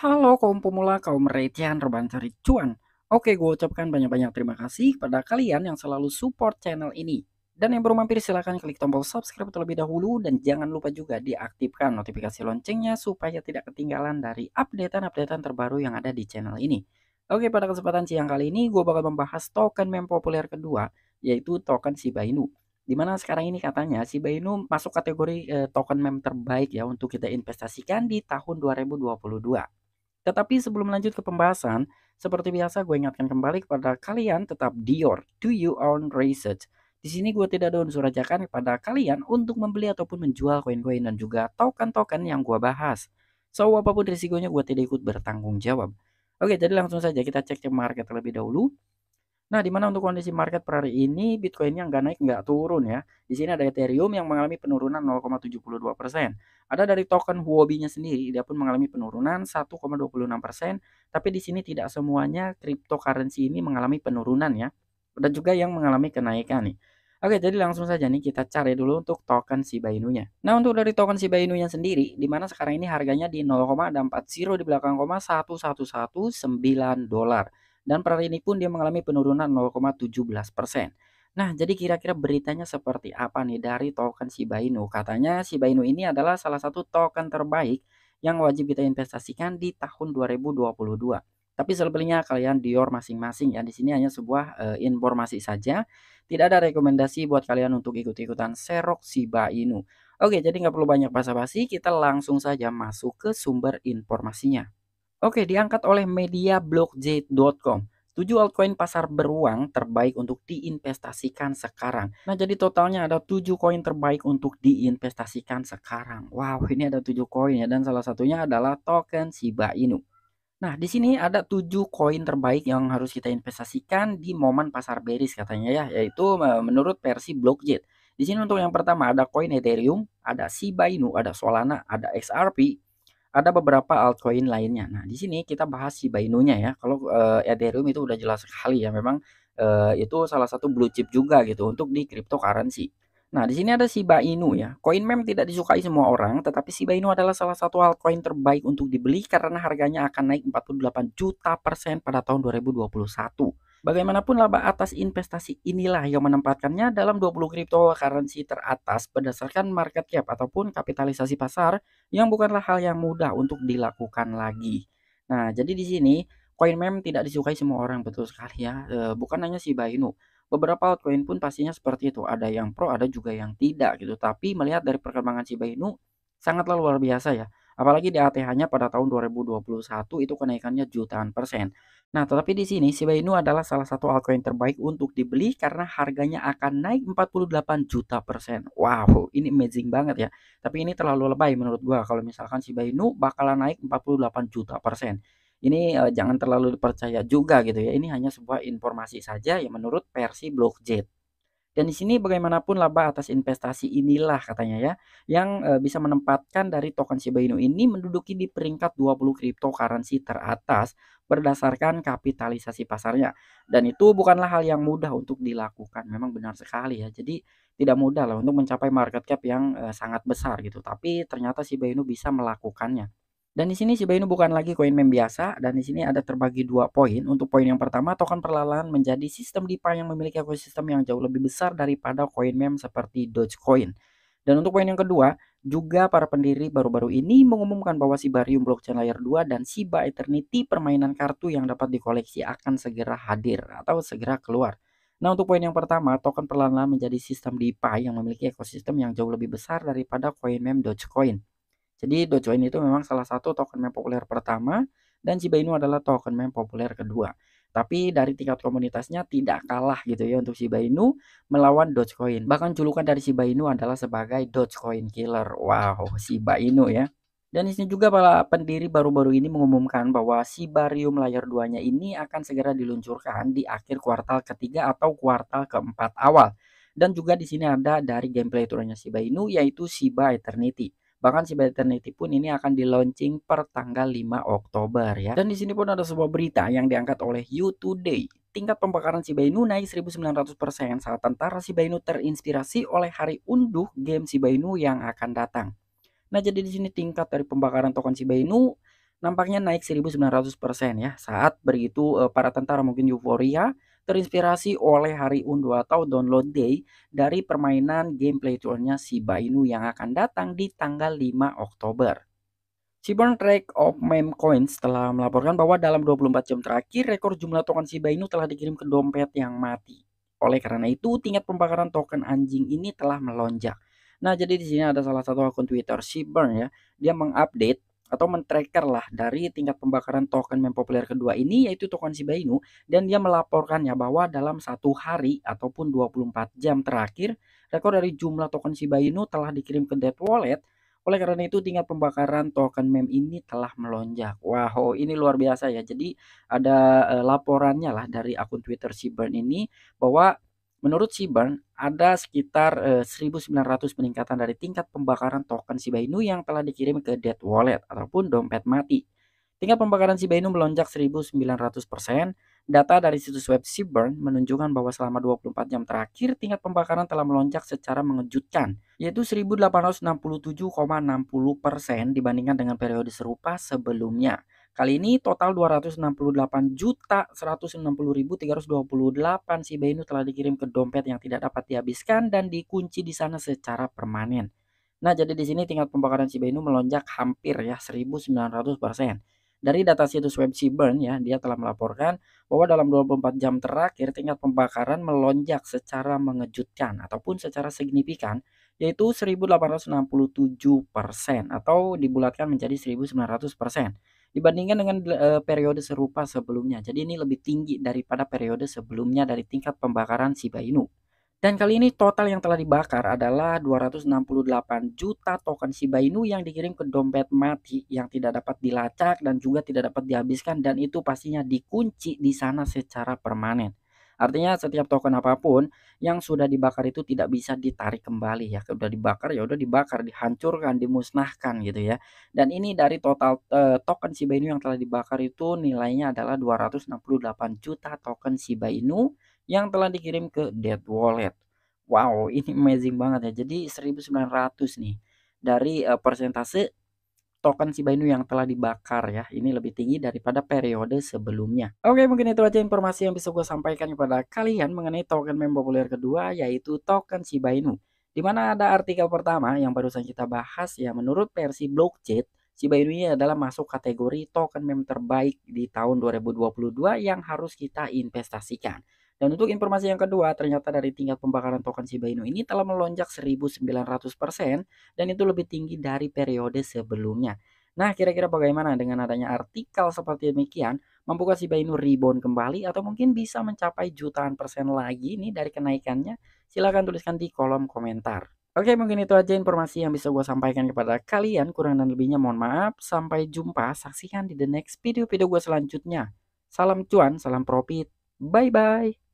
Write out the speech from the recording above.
Halo kaum pemula, kaum recehan, rebahan cari cuan. Oke, gue ucapkan banyak-banyak terima kasih kepada kalian yang selalu support channel ini. Dan yang baru mampir silahkan klik tombol subscribe terlebih dahulu dan jangan lupa juga diaktifkan notifikasi loncengnya supaya tidak ketinggalan dari updatean-updatean terbaru yang ada di channel ini. Oke, pada kesempatan siang kali ini gue bakal membahas token meme populer kedua yaitu token Shiba Inu. Dimana sekarang ini katanya Shiba Inu masuk kategori eh, token meme terbaik ya untuk kita investasikan di tahun 2022. Tetapi sebelum lanjut ke pembahasan, seperti biasa gue ingatkan kembali kepada kalian tetap Dior, do you own research. Di sini gue tidak ada unsur ajakan kepada kalian untuk membeli ataupun menjual koin-koin dan juga token-token yang gue bahas. So, apapun risikonya gue tidak ikut bertanggung jawab. Oke, jadi langsung saja kita cek, ke market terlebih dahulu. Nah, di mana untuk kondisi market per hari ini Bitcoin yang nggak naik nggak turun ya. Di sini ada Ethereum yang mengalami penurunan 0,72%. Ada dari token Huobi-nya sendiri dia pun mengalami penurunan 1,26%, tapi di sini tidak semuanya cryptocurrency ini mengalami penurunan ya. Ada juga yang mengalami kenaikan nih. Oke, jadi langsung saja nih kita cari dulu untuk token Shiba Inu-nya. Nah, untuk dari token Shiba Inu-nya sendiri, di mana sekarang ini harganya di 0,40 di belakang koma 1119 dolar. Dan per hari ini pun dia mengalami penurunan 0,17 persen. Nah, jadi kira-kira beritanya seperti apa nih dari token Shiba Inu? Katanya Shiba Inu ini adalah salah satu token terbaik yang wajib kita investasikan di tahun 2022. Tapi selebihnya kalian dior masing-masing ya. Di sini hanya sebuah e, informasi saja. Tidak ada rekomendasi buat kalian untuk ikut-ikutan serok Shiba Inu. Oke, jadi nggak perlu banyak basa-basi, kita langsung saja masuk ke sumber informasinya. Oke, diangkat oleh media blogj.com. 7 altcoin pasar beruang terbaik untuk diinvestasikan sekarang. Nah, jadi totalnya ada 7 koin terbaik untuk diinvestasikan sekarang. Wow, ini ada 7 koin ya dan salah satunya adalah token Shiba Inu. Nah, di sini ada 7 koin terbaik yang harus kita investasikan di momen pasar bearish katanya ya, yaitu e, menurut versi Blockjet. Di sini untuk yang pertama ada koin Ethereum, ada Shiba Inu, ada Solana, ada XRP, ada beberapa altcoin lainnya. Nah, di sini kita bahas si Binance-nya ya. Kalau uh, Ethereum itu udah jelas sekali ya, memang uh, itu salah satu blue chip juga gitu untuk di cryptocurrency. Nah, di sini ada si Inu ya. Koin mem tidak disukai semua orang, tetapi si Inu adalah salah satu altcoin terbaik untuk dibeli karena harganya akan naik 48 juta persen pada tahun 2021. Bagaimanapun laba atas investasi inilah yang menempatkannya dalam 20 cryptocurrency teratas berdasarkan market cap ataupun kapitalisasi pasar yang bukanlah hal yang mudah untuk dilakukan lagi. Nah, jadi di sini coin meme tidak disukai semua orang betul sekali ya. E, bukan hanya si Inu. Beberapa altcoin pun pastinya seperti itu, ada yang pro, ada juga yang tidak gitu. Tapi melihat dari perkembangan si Inu sangatlah luar biasa ya. Apalagi di ath nya pada tahun 2021 itu kenaikannya jutaan persen. Nah, tetapi di sini Shiba Inu adalah salah satu altcoin terbaik untuk dibeli karena harganya akan naik 48 juta persen. Wow, ini amazing banget ya. Tapi ini terlalu lebay menurut gua kalau misalkan Shiba Inu bakalan naik 48 juta persen. Ini eh, jangan terlalu dipercaya juga gitu ya. Ini hanya sebuah informasi saja ya menurut versi BlockJet. Dan di sini bagaimanapun laba atas investasi inilah katanya ya yang e, bisa menempatkan dari token Shiba Inu ini menduduki di peringkat 20 cryptocurrency teratas berdasarkan kapitalisasi pasarnya. Dan itu bukanlah hal yang mudah untuk dilakukan. Memang benar sekali ya. Jadi tidak mudah lah untuk mencapai market cap yang e, sangat besar gitu. Tapi ternyata Shiba Inu bisa melakukannya. Dan di sini Shiba Inu bukan lagi koin meme biasa dan di sini ada terbagi dua poin. Untuk poin yang pertama, token perlahan menjadi sistem DeFi yang memiliki ekosistem yang jauh lebih besar daripada koin meme seperti Dogecoin. Dan untuk poin yang kedua, juga para pendiri baru-baru ini mengumumkan bahwa Sibarium Blockchain Layer 2 dan Shiba Eternity permainan kartu yang dapat dikoleksi akan segera hadir atau segera keluar. Nah untuk poin yang pertama, token perlahan-lahan menjadi sistem DeFi yang memiliki ekosistem yang jauh lebih besar daripada koin meme Dogecoin. Jadi Dogecoin itu memang salah satu token meme populer pertama dan Shiba Inu adalah token meme populer kedua. Tapi dari tingkat komunitasnya tidak kalah gitu ya untuk Shiba Inu melawan Dogecoin. Bahkan julukan dari Shiba Inu adalah sebagai Dogecoin Killer. Wow, Shiba Inu ya. Dan di sini juga para pendiri baru-baru ini mengumumkan bahwa Sibarium layar 2-nya ini akan segera diluncurkan di akhir kuartal ketiga atau kuartal keempat awal. Dan juga di sini ada dari gameplay turunnya Shiba Inu yaitu Shiba Eternity. Bahkan si Cibeternity pun ini akan di launching per tanggal 5 Oktober ya. Dan di sini pun ada sebuah berita yang diangkat oleh You Today tingkat pembakaran Inu naik 1900% saat tentara Inu terinspirasi oleh hari unduh game Inu yang akan datang. Nah, jadi di sini tingkat dari pembakaran token Inu nampaknya naik 1900% ya saat begitu eh, para tentara mungkin euforia terinspirasi oleh hari unduh atau download day dari permainan gameplay tournya Shiba Inu yang akan datang di tanggal 5 Oktober. Shiburn Track of Meme Coins telah melaporkan bahwa dalam 24 jam terakhir rekor jumlah token Shiba Inu telah dikirim ke dompet yang mati. Oleh karena itu, tingkat pembakaran token anjing ini telah melonjak. Nah, jadi di sini ada salah satu akun Twitter Shiburn ya, dia mengupdate atau men-tracker lah dari tingkat pembakaran token meme populer kedua ini yaitu token Shiba Inu dan dia melaporkannya bahwa dalam satu hari ataupun 24 jam terakhir rekor dari jumlah token Shiba Inu telah dikirim ke Dead Wallet oleh karena itu tingkat pembakaran token meme ini telah melonjak. Wow, ini luar biasa ya. Jadi ada eh, laporannya lah dari akun Twitter Shiba ini bahwa Menurut Siburn, ada sekitar eh, 1.900 peningkatan dari tingkat pembakaran token Shiba Inu yang telah dikirim ke Dead Wallet ataupun dompet mati. Tingkat pembakaran Shiba Inu melonjak 1.900%. Data dari situs web Siburn menunjukkan bahwa selama 24 jam terakhir tingkat pembakaran telah melonjak secara mengejutkan, yaitu 1.867,60% dibandingkan dengan periode serupa sebelumnya. Kali ini total 268 juta si Bainu telah dikirim ke dompet yang tidak dapat dihabiskan dan dikunci di sana secara permanen. Nah, jadi di sini tingkat pembakaran si Inu melonjak hampir ya 1900%. Dari data situs web Shiburn ya, dia telah melaporkan bahwa dalam 24 jam terakhir tingkat pembakaran melonjak secara mengejutkan ataupun secara signifikan yaitu 1867% atau dibulatkan menjadi 1900% dibandingkan dengan uh, periode serupa sebelumnya. Jadi ini lebih tinggi daripada periode sebelumnya dari tingkat pembakaran Shiba Inu. Dan kali ini total yang telah dibakar adalah 268 juta token Shiba Inu yang dikirim ke dompet mati yang tidak dapat dilacak dan juga tidak dapat dihabiskan dan itu pastinya dikunci di sana secara permanen. Artinya setiap token apapun yang sudah dibakar itu tidak bisa ditarik kembali ya. Sudah dibakar ya udah dibakar, dihancurkan, dimusnahkan gitu ya. Dan ini dari total uh, token Shiba Inu yang telah dibakar itu nilainya adalah 268 juta token Shiba Inu yang telah dikirim ke Dead Wallet. Wow, ini amazing banget ya. Jadi 1900 nih dari uh, persentase token Shiba Inu yang telah dibakar ya. Ini lebih tinggi daripada periode sebelumnya. Oke, mungkin itu aja informasi yang bisa gue sampaikan kepada kalian mengenai token meme populer kedua yaitu token Shiba Inu. Di mana ada artikel pertama yang barusan kita bahas ya menurut versi blockchain Shiba Inu ini adalah masuk kategori token meme terbaik di tahun 2022 yang harus kita investasikan. Dan untuk informasi yang kedua, ternyata dari tingkat pembakaran token Shiba Inu ini telah melonjak 1900% dan itu lebih tinggi dari periode sebelumnya. Nah, kira-kira bagaimana dengan adanya artikel seperti demikian membuka Shiba Inu rebound kembali atau mungkin bisa mencapai jutaan persen lagi ini dari kenaikannya? Silahkan tuliskan di kolom komentar. Oke, mungkin itu aja informasi yang bisa gue sampaikan kepada kalian. Kurang dan lebihnya mohon maaf. Sampai jumpa. Saksikan di the next video-video gue selanjutnya. Salam cuan, salam profit. Bye-bye.